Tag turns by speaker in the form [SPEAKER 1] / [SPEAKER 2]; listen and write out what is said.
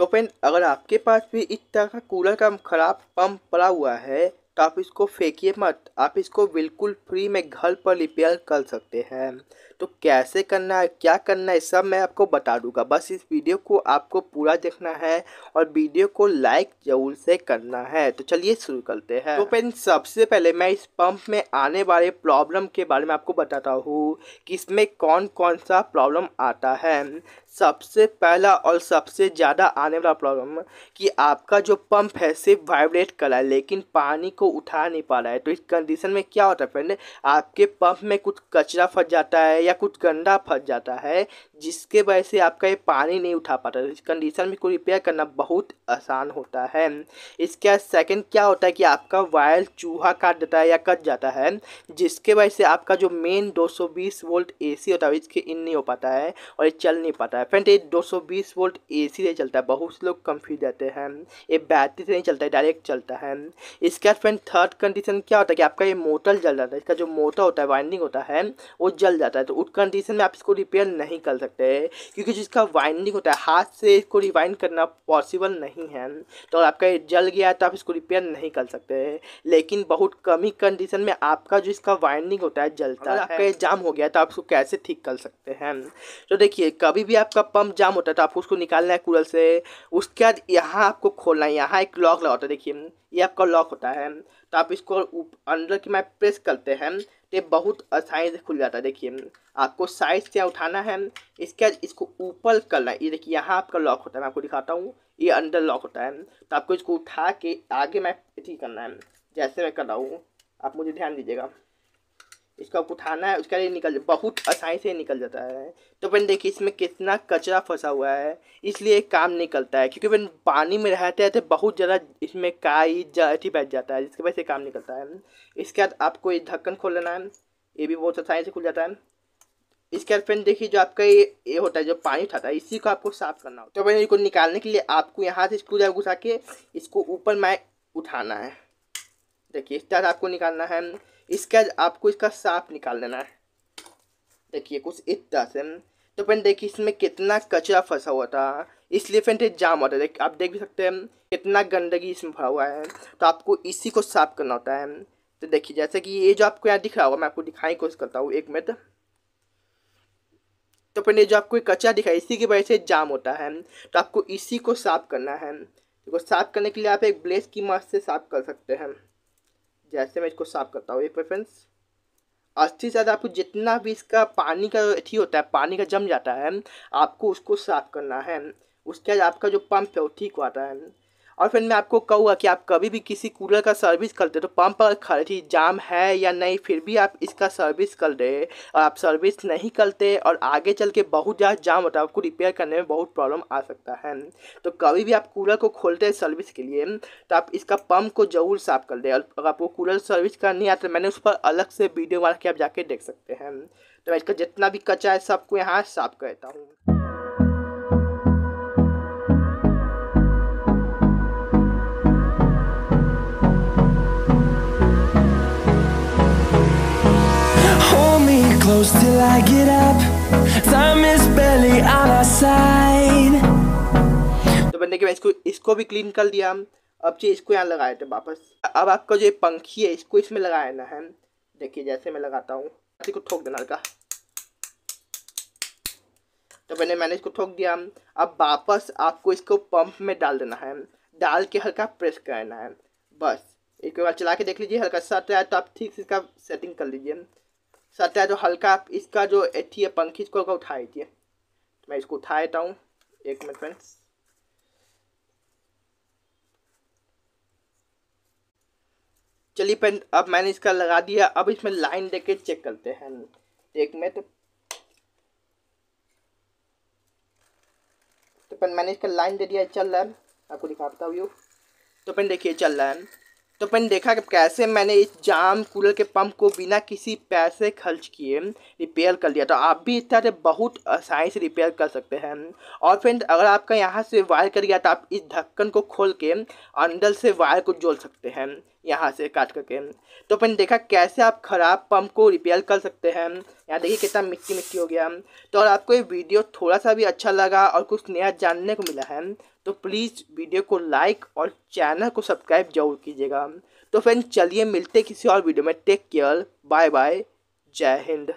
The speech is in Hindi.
[SPEAKER 1] तो फ्रेंड अगर आपके पास भी इस तरह का कूलर का ख़राब पंप पड़ा हुआ है तो आप इसको फेंकिए मत आप इसको बिल्कुल फ्री में घर पर रिपेयर कर सकते हैं तो कैसे करना है क्या करना है सब मैं आपको बता दूंगा बस इस वीडियो को आपको पूरा देखना है और वीडियो को लाइक जरूर से करना है तो चलिए शुरू करते हैं तो पेन सबसे पहले मैं इस पंप में आने वाले प्रॉब्लम के बारे में आपको बताता हूँ कि इसमें कौन कौन सा प्रॉब्लम आता है सबसे पहला और सबसे ज़्यादा आने वाला प्रॉब्लम कि आपका जो पंप है सिर्फ वाइब्रेट करा है लेकिन पानी को उठा नहीं पा रहा है तो इस कंडीशन में क्या होता है फ्रेंड आपके पंप में कुछ कचरा फंस जाता है या कुछ गंदा फंस जाता है जिसके वजह से आपका ये पानी नहीं उठा पाता इस कंडीशन में को रिपेयर करना बहुत आसान होता है इसके बाद सेकेंड क्या होता है कि आपका वायर चूहा काट देता है या कट जाता है जिसके वजह से आपका जो मेन 220 वोल्ट एसी होता है इसके इन नहीं हो पाता है और ये चल नहीं पाता है फ्रेंड ये 220 वोल्ट ए से चलता है बहुत से लोग कंफ्यूज रहते हैं ये बैटरी से नहीं चलता है डायरेक्ट चलता है इसके बाद फ्रेंड थर्ड कंडीशन क्या होता है कि आपका ये मोटर जल जाता है इसका जो मोटर होता है वाइंडिंग होता है वो जल जाता है तो उस कंडीशन में आप इसको रिपेयर नहीं कर सकते सकते हैं क्योंकि जिसका वाइंडिंग होता है हाथ से इसको रिवाइंड करना पॉसिबल नहीं है तो अगर आपका जल गया तो आप इसको रिपेयर नहीं कर सकते लेकिन बहुत कम ही कंडीशन में आपका जो इसका वाइंडिंग होता है जलता है आपका ये जाम हो गया तो आप उसको कैसे ठीक कर सकते हैं तो देखिए कभी भी आपका पंप जाम होता है तो आपको उसको निकालना है कूलर से उसके बाद यहाँ आपको खोलना है यहाँ एक लॉक लगा होता तो है देखिए ये आपका लॉक होता है तो आप इसको अंदर की मैप प्रेस करते हैं तो बहुत आसानी से खुल जाता है देखिए आपको साइज़ से उठाना है इसके बाद इसको ऊपर करना है ये देखिए यहाँ आपका लॉक होता है मैं आपको दिखाता हूँ ये अंदर लॉक होता है तो आपको इसको उठा के आगे मैप ठीक करना है जैसे मैं कर रहा हूँ आप मुझे ध्यान दीजिएगा इसका उठाना है उसके लिए निकल बहुत आसानी से निकल जाता है तो फिर देखिए इसमें कितना कचरा फंसा हुआ है इसलिए काम निकलता है क्योंकि फिर पानी में रहते रहते बहुत ज़्यादा इसमें काई जी बैठ जाता है जिसकी वजह से काम निकलता है इसके बाद आपको ये ढक्कन खोल लेना है ये भी बहुत आसानी से खुल जाता है इसके बाद फ्रेंड देखिए जो आपका ये ये होता है जो पानी उठाता है इसी को आपको साफ करना होता है तो फिर निकालने के लिए आपको यहाँ से स्क्रू ड्राइव घुसा के इसको ऊपर मैं उठाना है देखिए इस तरह आपको निकालना है इसका आपको इसका साफ निकाल देना है देखिए कुछ इतना से तो फ्रेंड देखिए इसमें कितना कचरा फंसा हुआ था इसलिए फ्रेंड जाम होता है देख आप देख भी सकते हैं कितना गंदगी इसमें भरा हुआ है तो आपको इसी को साफ करना होता है तो देखिए जैसे कि ये जो आपको यहाँ दिख रहा होगा मैं आपको दिखाने की कोशिश करता हूँ एक मिनट तो फ्रेंड ये जो आपको कचरा दिखा इसी की वजह से जाम होता है तो आपको इसी को साफ करना है तो साफ करने के लिए आप एक ब्लेस की मदद से साफ कर सकते हैं जैसे मैं इसको साफ करता हूँ ये प्रेफरेंस अस्थि से ज़्यादा आपको जितना भी इसका पानी का अथी होता है पानी का जम जाता है आपको उसको साफ करना है उसके बाद आपका जो पंप है वो ठीक आता है और फ्रेंड मैं आपको कहूँगा कि आप कभी भी किसी कूलर का सर्विस करते हो तो पंप अगर खाली जाम है या नहीं फिर भी आप इसका सर्विस कर रहे और आप सर्विस नहीं करते और आगे चल के बहुत ज़्यादा जाम होता है आपको रिपेयर करने में बहुत प्रॉब्लम आ सकता है तो कभी भी आप कूलर को खोलते हैं सर्विस के लिए तो आप इसका पम्प को ज़रूर साफ कर दें और अगर आपको कूलर सर्विस करना नहीं आता मैंने उस पर अलग से वीडियो बना के आप जाके देख सकते हैं तो मैं इसका जितना भी कचा है सबको यहाँ साफ करता हूँ close till I get up Time is barely on our side तो बंदे के इसको इसको भी क्लीन कर दिया हम अब चीज इसको यहाँ लगाए थे वापस अब आपका जो पंखी है इसको इसमें लगाना है देखिए जैसे मैं लगाता हूँ इसी को ठोक देना का तो मैंने मैंने इसको ठोक दिया अब वापस आपको इसको पंप में डाल देना है डाल के हल्का प्रेस करना है बस एक बार चला के देख लीजिए हल्का सा तो आप ठीक से इसका सेटिंग कर लीजिए सत्या जो हल्का इसका जो एथी है पंखी इसको हल्का उठा देती है मैं इसको उठा देता हूँ एक मिनट फ्रेंड्स चलिए पेन अब मैंने इसका लगा दिया अब इसमें लाइन देके चेक करते हैं एक मिनट तो पेन मैंने इसका लाइन दे दिया चल रहा है आपको दिखाता व्यू तो पेन देखिए चल रहा है तो अपन देखा कि कैसे मैंने इस जाम कूलर के पंप को बिना किसी पैसे खर्च किए रिपेयर कर लिया तो आप भी इस तरह से बहुत आसानी से रिपेयर कर सकते हैं और फ्रेंड अगर आपका यहाँ से वायर कर गया तो आप इस ढक्कन को खोल के अंदर से वायर को जोड़ सकते हैं यहाँ से काट करके तो अपन देखा कैसे आप ख़राब पंप को रिपेयर कर सकते हैं यहाँ देखिए कितना मिट्टी मिट्टी हो गया तो और आपको ये वीडियो थोड़ा सा भी अच्छा लगा और कुछ नया जानने को मिला है तो प्लीज़ वीडियो को लाइक और चैनल को सब्सक्राइब जरूर कीजिएगा तो फ्रेंड चलिए मिलते किसी और वीडियो में टेक केयर बाय बाय जय हिंद